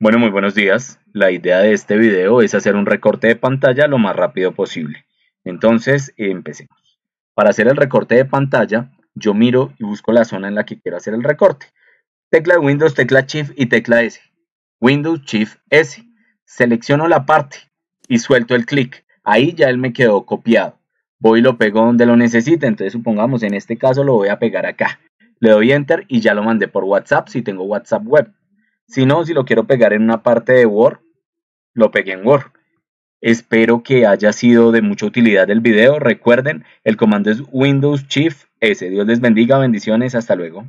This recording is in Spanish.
Bueno, muy buenos días. La idea de este video es hacer un recorte de pantalla lo más rápido posible. Entonces, empecemos. Para hacer el recorte de pantalla, yo miro y busco la zona en la que quiero hacer el recorte. Tecla Windows, tecla Shift y tecla S. Windows, Shift, S. Selecciono la parte y suelto el clic. Ahí ya él me quedó copiado. Voy y lo pego donde lo necesite. Entonces, supongamos, en este caso lo voy a pegar acá. Le doy Enter y ya lo mandé por WhatsApp si tengo WhatsApp Web. Si no, si lo quiero pegar en una parte de Word, lo pegué en Word. Espero que haya sido de mucha utilidad el video. Recuerden, el comando es Windows Shift S. Dios les bendiga, bendiciones, hasta luego.